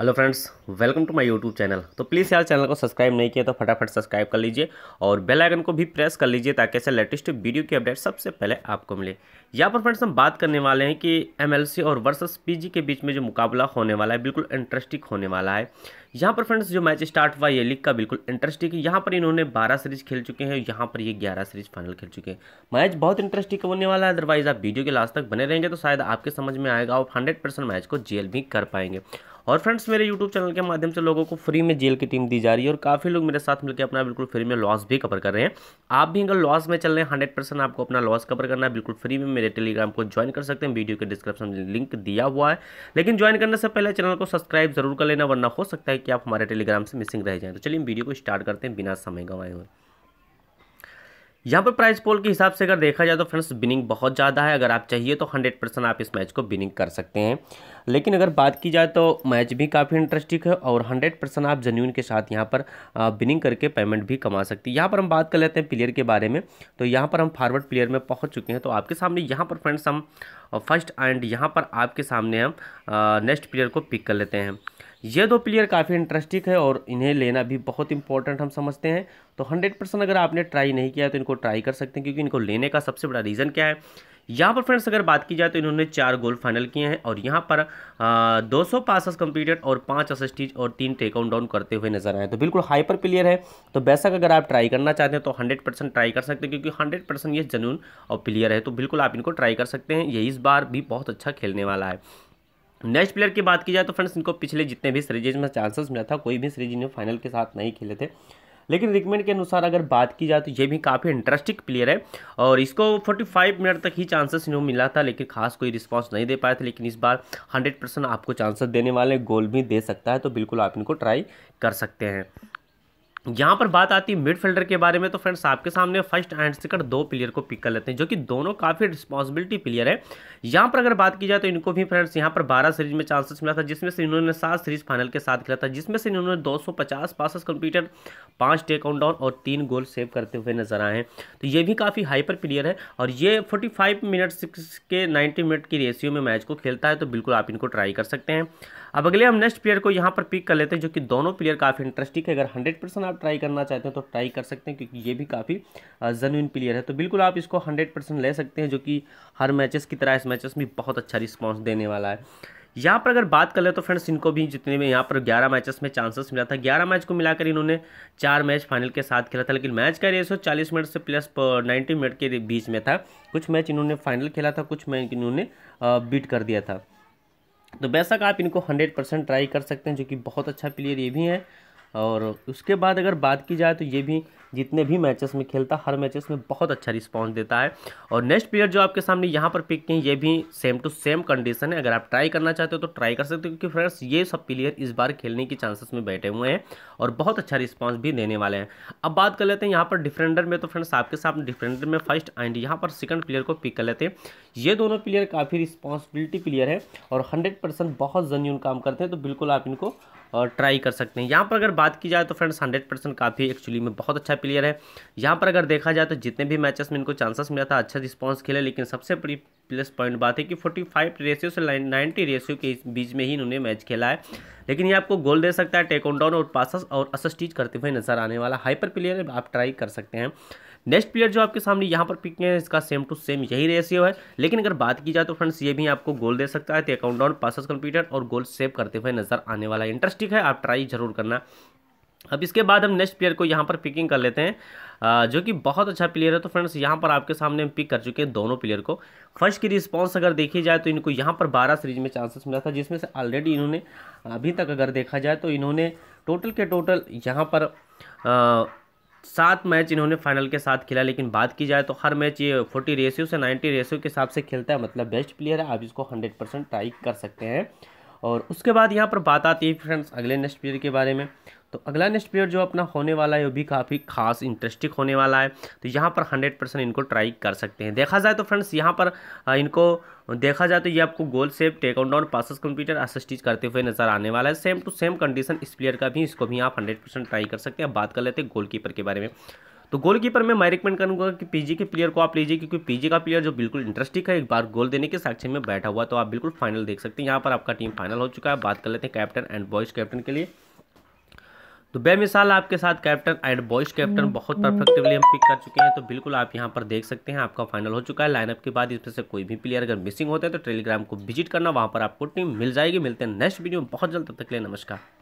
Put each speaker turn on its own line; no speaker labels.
Hello friends welcome to my YouTube channel तो please यार channel को सब्सक्राइब नहीं किया तो फटाफट सब्सक्राइब कर लीजिए और बेल आइकन को भी प्रेस कर लीजिए ताकि ऐसे लेटेस्ट वीडियो की अपडेट सबसे पहले आपको मिले यहाँ पर फ्रेंड्स हम बात करने वाले हैं कि एमएलसी और वर्सेस पीजी के बीच में जो मुकाबला होने वाला है बिल्कुल इंटरेस्टिंग होने वाला है यहाँ पर फ्रेंड्स जो मैच स्टार्ट हुआ ये लीग का बिल्कुल इंटरेस्टिंग है यहाँ पर इन्होंने बारह सीरीज खेल चुके हैं यहाँ पर ये ग्यारह सीरीज फाइनल खेल चुके हैं मैच बहुत इंटरेस्टिंग होने वाला है अदरवाइज आप वीडियो के लास्ट तक बने रहेंगे तो शायद आपके समझ में आएगा आप हंड्रेड मैच को जेल भी कर पाएंगे और फ्रेंड्स मेरे यूट्यूब चैनल के माध्यम से लोगों को फ्री में जेल की टीम दी जा रही है और काफ़ी लोग मेरे साथ मिलकर अपना बिल्कुल फ्री में लॉस भी कवर कर रहे हैं आप भी अगर लॉस में चल रहे हैं हंड्रेड परसेंट आपको अपना लॉस कवर करना है बिल्कुल फ्री में मेरे टेलीग्राम को ज्वाइन कर सकते हैं वीडियो के डिस्क्रिप्शन में लिंक दिया हुआ है लेकिन ज्वाइन करने से पहले चैनल को सब्सक्राइब जरूर कर लेना वरना हो सकता है कि आप हमारे टेलीग्राम से मिसिंग रह जाएँ तो चलिए वीडियो को स्टार्ट करते हैं बिना समय गंवाए हुए यहाँ पर प्राइस पोल के हिसाब से अगर देखा जाए तो फ्रेंड्स बिनिंग बहुत ज़्यादा है अगर आप चाहिए तो 100 परसेंट आप इस मैच को बिनिंग कर सकते हैं लेकिन अगर बात की जाए तो मैच भी काफ़ी इंटरेस्टिंग है और 100 परसेंट आप जेन्यून के साथ यहाँ पर बिनिंग करके पेमेंट भी कमा सकते हैं यहाँ पर हम बात कर लेते हैं प्लेयर के बारे में तो यहाँ पर हम फारवर्ड प्लेयर में पहुँच चुके हैं तो आपके सामने यहाँ पर फ्रेंड्स हम फर्स्ट एंड यहाँ पर आपके सामने हम नेक्स्ट प्लेयर को पिक कर लेते हैं ये दो प्लेयर काफ़ी इंटरेस्टिंग है और इन्हें लेना भी बहुत इंपॉर्टेंट हम समझते हैं तो हंड्रेड परसेंट अगर आपने ट्राई नहीं किया तो इनको ट्राई कर सकते हैं क्योंकि इनको लेने का सबसे बड़ा रीज़न क्या है यहाँ पर फ्रेंड्स अगर बात की जाए तो इन्होंने चार गोल फाइनल किए हैं और यहाँ पर आ, सौ पासस कम्पीटेड और पाँच असिस्टीज और तीन टेकआउन डाउन करते हुए नजर आए तो बिल्कुल हाइपर प्लेयर है तो बेशक अगर आप ट्राई करना चाहते हैं तो हंड्रेड परसेंट ट्राई कर सकते हैं क्योंकि हंड्रेड परसेंट ये जनून और प्लेयर है तो बिल्कुल आप इनको ट्राई कर सकते हैं ये इस बार भी बहुत अच्छा खेलने वाला है नेक्स्ट प्लेयर की बात की जाए तो फ्रेंड्स इनको पिछले जितने भी सीरीज में चांसेस मिला था कोई भी सीरीज इन्हें फाइनल के साथ नहीं खेले थे लेकिन रिकमेंड के अनुसार अगर बात की जाए तो ये भी काफ़ी इंटरेस्टिंग प्लेयर है और इसको 45 मिनट तक ही चांसेस इन्हें मिला था लेकिन खास कोई रिस्पांस नहीं दे पाया था लेकिन इस बार 100 परसेंट आपको चांसेस देने वाले गोल भी दे सकता है तो बिल्कुल आप इनको ट्राई कर सकते हैं यहाँ पर बात आती है मिडफील्डर के बारे में तो फ्रेंड्स आपके सामने फर्स्ट एंड सेकंड दो प्लेयर को पिक कर लेते हैं जो कि दोनों काफ़ी रिस्पॉन्सिबिलिटी प्लेयर है यहाँ पर अगर बात की जाए तो इनको भी फ्रेंड्स यहाँ पर 12 सीरीज में चांसेस मिला था जिसमें से इन्होंने सात सीरीज फाइनल के साथ खेला था जिसमें से इन्होंने पचास पासस कंप्यूटर पाँच टेक ऑन डाउन और तीन गोल सेव करते हुए नजर आए हैं तो ये भी काफ़ी हाइपर प्लेयर है और ये फोर्टी सिक्स के नाइन्टी मिनट की रेशियो में मैच को खेलता है तो बिल्कुल आप इनको ट्राई कर सकते हैं अब अगले हम नेक्स्ट प्लेयर को यहाँ पर पिक कर लेते हैं जो कि दोनों प्लेयर काफ़ी इंटरेस्टिंग है अगर हंड्रेड आप ट्राई करना चाहते हैं तो ट्राई कर सकते हैं क्योंकि ये भी काफ़ी जनविन प्लेयर है तो बिल्कुल आप इसको हंड्रेड परसेंट ले सकते हैं जो कि हर मैचेस की तरह इस मैचेस में बहुत अच्छा रिस्पॉन्स देने वाला है यहाँ पर अगर बात कर ले तो फ्रेंड्स इनको भी जितने में यहाँ पर ग्यारह मैचेस में चांसेस मिला था ग्यारह मैच को मिलाकर इन्होंने चार मैच फाइनल के साथ खेला था लेकिन मैच का रेशो चालीस मिनट से प्लस नाइन्टी मिनट के बीच में था कुछ मैच इन्होंने फाइनल खेला था कुछ मैच इन्होंने बीट कर दिया था तो बेशक आप इनको हंड्रेड परसेंट ट्राई कर सकते हैं जो कि बहुत अच्छा प्लेयर ये भी है और उसके बाद अगर बात की जाए तो ये भी जितने भी मैचेस में खेलता हर मैचेस में बहुत अच्छा रिस्पॉन्स देता है और नेक्स्ट प्लेयर जो आपके सामने यहाँ पर पिक किए ये भी सेम टू सेम कंडीशन है अगर आप ट्राई करना चाहते हो तो ट्राई कर सकते हो क्योंकि फ्रेंड्स ये सब प्लेयर इस बार खेलने की चांसेस में बैठे हुए हैं और बहुत अच्छा रिस्पॉन्स भी देने वाले हैं अब बात कर लेते हैं यहाँ पर डिफेंडर में तो फ्रेंड्स आपके सामने डिफेंडर में फर्स्ट एंड यहाँ पर सेकंड प्लेयर को पिक कर लेते हैं ये दोनों प्लेयर काफ़ी रिस्पॉन्सिबिलिटी प्लेयर है और हंड्रेड परसेंट बहुत जनयून काम करते हैं तो बिल्कुल आप इनको ट्राई कर सकते हैं यहाँ पर अगर बात की जाए तो फ्रेंड्स हंड्रेड परसेंट काफ़ी एक्चुअली में बहुत अच्छा प्लेयर है यहाँ पर अगर देखा जाए तो जितने भी मैचेस में इनको चांसेस मिला था अच्छा रिस्पॉन्स खेले लेकिन सबसे बड़ी प्लस पॉइंट बात है कि 45 रेशियो से 90 रेशियो के बीच में ही इन्होंने मैच खेला है लेकिन ये आपको गोल दे सकता है टेकऑन डाउन और पासस और असस्टीज करते हुए नजर आने वाला हाइपर प्लेयर है आप ट्राई कर सकते हैं नेक्स्ट प्लेयर जो आपके सामने यहाँ पर पिक है इसका सेम टू सेम यही रेशियो है लेकिन अगर बात की जाए तो फ्रेंड्स ये भी आपको गोल दे सकता है टेकआउट डाउन पासस कंप्यूटर और गोल सेव करते हुए नजर आने वाला है इंटरेस्टिंग है आप ट्राई जरूर करना अब इसके बाद हम नेक्स्ट प्लेयर को यहाँ पर पिकिंग कर लेते हैं जो कि बहुत अच्छा प्लेयर है तो फ्रेंड्स यहाँ पर आपके सामने हम पिक कर चुके हैं दोनों प्लेयर को फर्स्ट की रिस्पांस अगर देखी जाए तो इनको यहाँ पर 12 सीरीज में चांसेस मिला था जिसमें से ऑलरेडी इन्होंने अभी तक अगर देखा जाए तो इन्होंने टोटल के टोटल यहाँ पर आ, सात मैच इन्होंने फाइनल के साथ खेला लेकिन बात की जाए तो हर मैच ये फोर्टी रेशियो से नाइन्टी रेशियो के हिसाब से खेलता है मतलब बेस्ट प्लेयर है आप इसको हंड्रेड परसेंट ट्राई कर सकते हैं और उसके बाद यहाँ पर बात आती है फ्रेंड्स अगले नेक्स्ट प्लेयर के बारे में तो अगला नेक्स्ट पीरियड जो अपना होने वाला है वो भी काफ़ी खास इंटरेस्टिंग होने वाला है तो यहाँ पर हंड्रेड परसेंट इनको ट्राई कर सकते हैं देखा जाए तो फ्रेंड्स यहाँ पर इनको देखा जाए तो ये आपको goal shape take out down passes computer assists करते हुए नजर आने वाला है सेम टू सेम कंडीशन इस प्लेयर का भी इसको भी आप हंड्रेड परसेंट ट्राई कर सकते हैं बात कर लेते हैं गोल के बारे में तो गोलकीपर में मैं रिकमेंड करूंगा कि पीजी के प्लेयर को आप लीजिए क्योंकि पीजी का प्लेयर जो बिल्कुल इंटरेस्टिंग है एक बार गोल देने के साक्ष्य में बैठा हुआ तो आप बिल्कुल फाइनल देख सकते हैं यहाँ पर आपका टीम फाइनल हो चुका है बात कर लेते हैं कैप्टन एंड बॉयज कैप्टन के लिए तो बेमिसाल आपके साथ captain and boys captain hmm, बहुत हम्म। परफेक्टिवली हम पिक कर चुके हैं तो बिल्कुल आप यहाँ पर देख सकते हैं आपका फाइनल हो चुका है लाइनअप के बाद इसमें से कोई भी प्लेयर अगर मिसिंग होते हैं तो टेलीग्राम को विजिट करना वहाँ पर आपको टीम मिल जाएगी मिलते हैं नेक्स्ट वीडियो में बहुत जल्द तब तक ले लिए नमस्कार